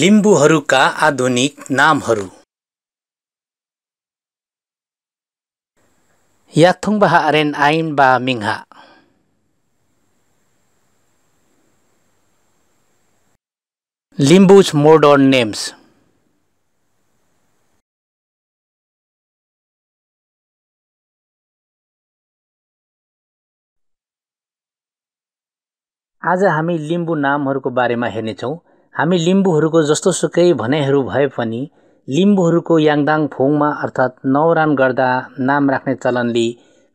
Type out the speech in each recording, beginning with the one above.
लिम्बुहरूका आधुनिक नामहरू याथुङबा आरेन आइन बा मिङहा लिम्बुज मोडर्न नेम्स आज हामी लिम्बु नामहरूको बारेमा हेर्नेछौँ हामी लिम्बूहरूको जस्तो सुकै भनाइहरू भए पनि लिम्बूहरूको याङदाङ फोङमा अर्थात् नौरान गर्दा नाम राख्ने चलनले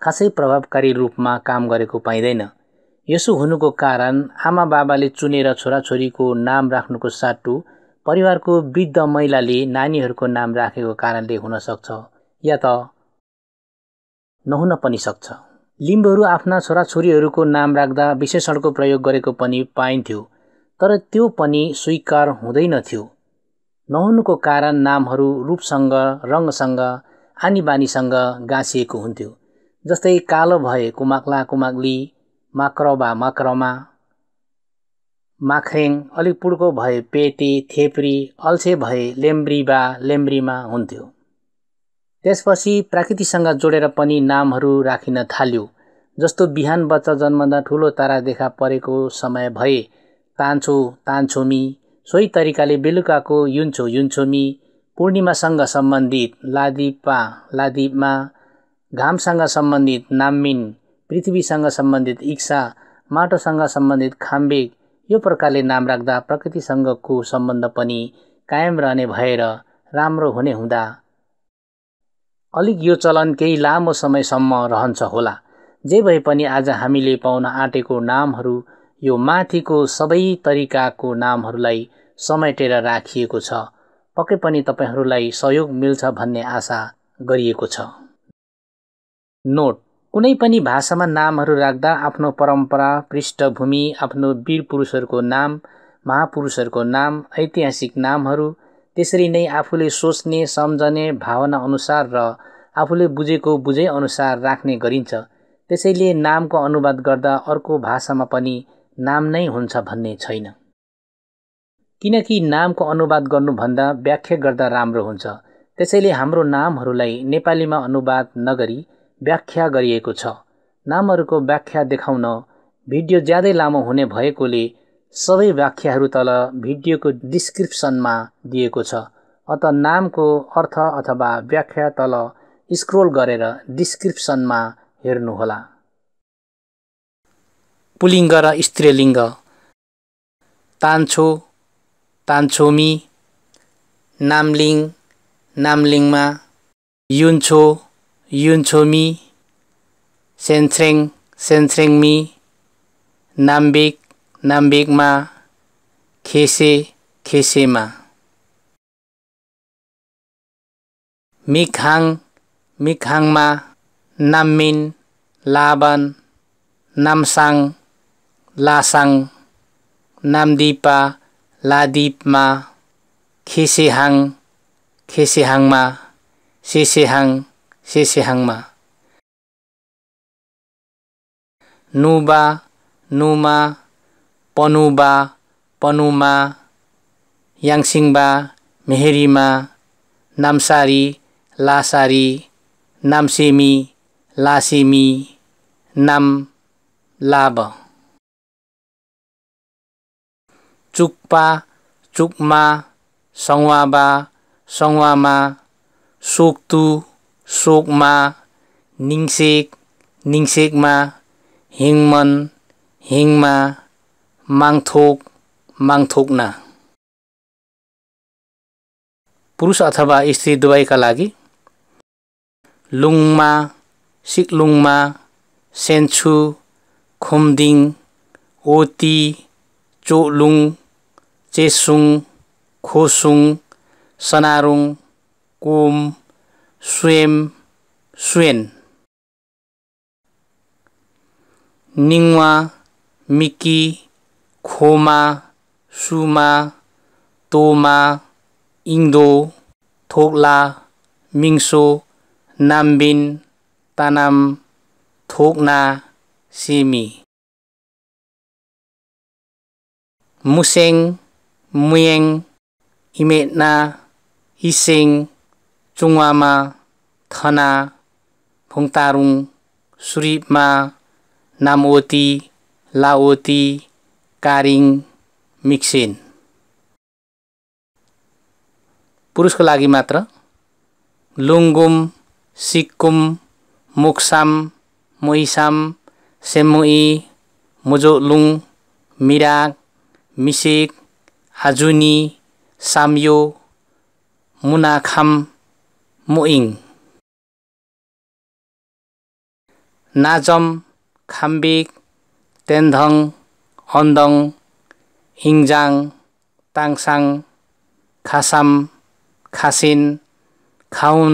खासै प्रभावकारी रूपमा काम गरेको पाइँदैन यसो हुनुको कारण आमा बाबाले चुनेर छोराछोरीको नाम राख्नुको साटो परिवारको वृद्ध महिलाले नानीहरूको नाम राखेको कारणले हुन सक्छ या त नहुन पनि सक्छ लिम्बूहरू आफ्ना छोराछोरीहरूको नाम राख्दा विशेषणको प्रयोग गरेको पनि पाइन्थ्यो तर त्यो पनि स्वीकार हुँदैन थियो नहुनुको कारण नामहरू रूपसँग रङसँग बानीसँग गाँसिएको हुन्थ्यो जस्तै कालो भए कुमाक्ला कुमाक्ली माक्रबा माक्रमा माख्रेङ अलिक पुड्को भए पेटे थेप्री अल्छे भए लेम्ब्रीबा लेम्ब्रीमा हुन्थ्यो त्यसपछि प्राकृतिसँग जोडेर पनि नामहरू राखिन थाल्यो जस्तो बिहान बच्चा जन्मदा ठुलो तारा देखा परेको समय भए तान्छो तान्छोमी सोही तरिकाले बेलुकाको युन्छो युन्छोमी पूर्णिमासँग सम्बन्धित लादिपा लादिपमा घामसँग सम्बन्धित नाम्मिन पृथ्वीसँग सम्बन्धित इक्सा माटोसँग सम्बन्धित खाम्बेक यो प्रकारले नाम राख्दा प्रकृतिसँगको सम्बन्ध पनि कायम रहने भएर राम्रो हुने हुँदा अलिक यो चलन केही लामो समयसम्म रहन्छ होला जे भए पनि आज हामीले पाउन आँटेको नामहरू यो माथिको सबै तरिकाको नामहरूलाई समेटेर राखिएको छ पक्कै पनि तपाईँहरूलाई सहयोग मिल्छ भन्ने आशा गरिएको छ नोट कुनै पनि भाषामा नामहरू राख्दा आफ्नो परम्परा पृष्ठभूमि आफ्नो वीर पुरुषहरूको नाम महापुरुषहरूको नाम ऐतिहासिक नामहरू त्यसरी नै आफूले सोच्ने सम्झने भावना अनुसार र आफूले बुझेको बुझेअनुसार राख्ने गरिन्छ त्यसैले नामको अनुवाद गर्दा अर्को भाषामा पनि नाम नै हुन्छ भन्ने छैन किनकि नामको अनुवाद गर्नुभन्दा व्याख्या गर्दा राम्रो हुन्छ त्यसैले हाम्रो नामहरूलाई नेपालीमा अनुवाद नगरी व्याख्या गरिएको छ नामहरूको व्याख्या देखाउन भिडियो ज्यादै लामो हुने भएकोले सबै व्याख्याहरू तल भिडियोको डिस्क्रिप्सनमा दिएको छ अत नामको अर्थ अथवा व्याख्या तल स्क्रोल गरेर डिस्क्रिप्सनमा हेर्नुहोला पुलिङ्ग र स्त्रीलिङ्ग तान्छो तान्छोमी नामलिङ नामलिङमा युन्छो युन्छोमी सेन्छ्रेङ सेन्छ्रेङमी नाम्बेक नाम्बेकमा खेसे खेसेमा मिखाङ मिखाङमा नाम्मिन लाबन नामसाङ लासाङ नामदिपा लादिपमा खेसेहाङ खेसेहाङमा सेसेहाङ सेसेहाङमा नुबा नुमा पनुबा पनुमा याङसिङबा मेहेरीमा नामसारी लासारी नामसेमी लासेमी नाम लाभ चुक्पा चुक्मा सङ्वाबा सङ्वामा सोक्तु सोकमा निङसेक निङसेकमा हिङमन हिङमा माङथोक माङथोकना पुरुष अथवा स्त्री दुवैका लागि लुङमा सिक्लुङमा सेन्छु खुम्दिङ ओती चोलुङ เจสุงโคสุงสนารุงกูมสวมสวนนิงวามิกิโคมาสูมาโตมาอิงโดโทกลามิงโซนามบินตานามโทกนาซีมีมุเซง मुयेङ इमेटना इसिङ चुङवामा थना फुङतारुङ सुरिपमा नामोती लाओति कारिङ मिक्सिन पुरुषको लागि मात्र लुङगुम सिक्कुम मुक्साम मोइसाम सेमुई मुजोलुङ मिराग मिसिक हाजुनी साम्यो मुनाखाम मुइङ नाजम खाम्बिक तेन्धङ अन्दङ हिङजाङ ताङसाङ खासाम खासिन खाउन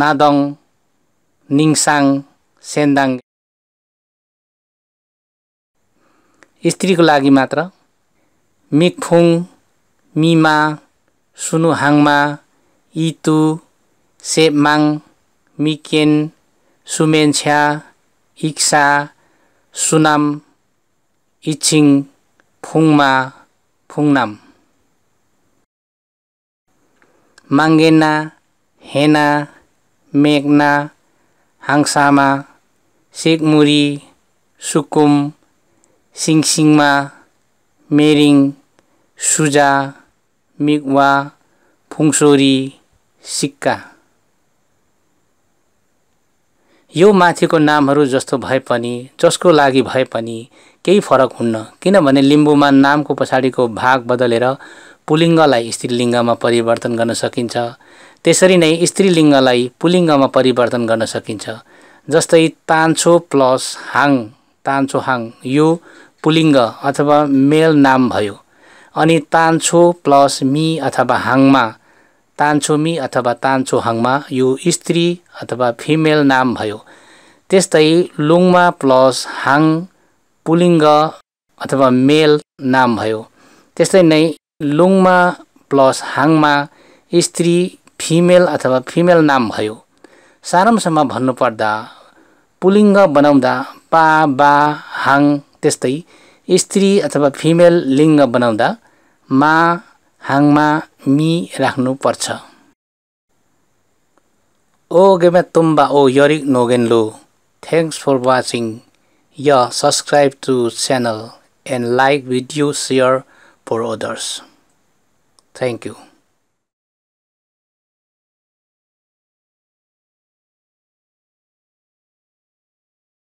नादङ निङसाङ सेन्दाङ स्त्रीको लागि मात्र มิกพุงมีมาสุนุหังมาอีตุเสบมังมีเกนสุเมนชาอิกษาสุนำอิชิงพุงมาพุงนำมังเกนนาเหนาเมกนาหังสามาสิกมุรีสุกุมสิงสิงมาเมริง सुजा मिगवा फुङसोरी सिक्का यो माथिको नामहरू जस्तो भए पनि जसको लागि भए पनि केही फरक हुन्न किनभने लिम्बूमा नामको पछाडिको भाग बदलेर पुलिङ्गलाई स्त्रीलिङ्गमा परिवर्तन गर्न सकिन्छ त्यसरी नै स्त्रीलिङ्गलाई पुलिङ्गमा परिवर्तन गर्न सकिन्छ जस्तै तान्छो प्लस हाङ तान्छो हाङ यो पुलिङ्ग अथवा मेल नाम भयो अनि तान्छो प्लस मी अथवा हाङमा तान्छो मी अथवा तान्छो हाङमा यो स्त्री अथवा फिमेल नाम भयो त्यस्तै लुङमा प्लस हाङ पुलिङ्ग अथवा मेल नाम भयो त्यस्तै नै लुङमा प्लस हाङमा स्त्री फिमेल अथवा फिमेल नाम भयो सारांशमा भन्नुपर्दा पुलिङ्ग बनाउँदा पा बा हाङ त्यस्तै स्त्री अथवा फिमेल लिङ्ग बनाउँदा मा हाङमा मि राख्नुपर्छ ओ गेमा तुम्बा ओ यरिक नोगेन लो थ्याङ्क्स फर वाचिङ य subscribe to channel and like video share for others thank you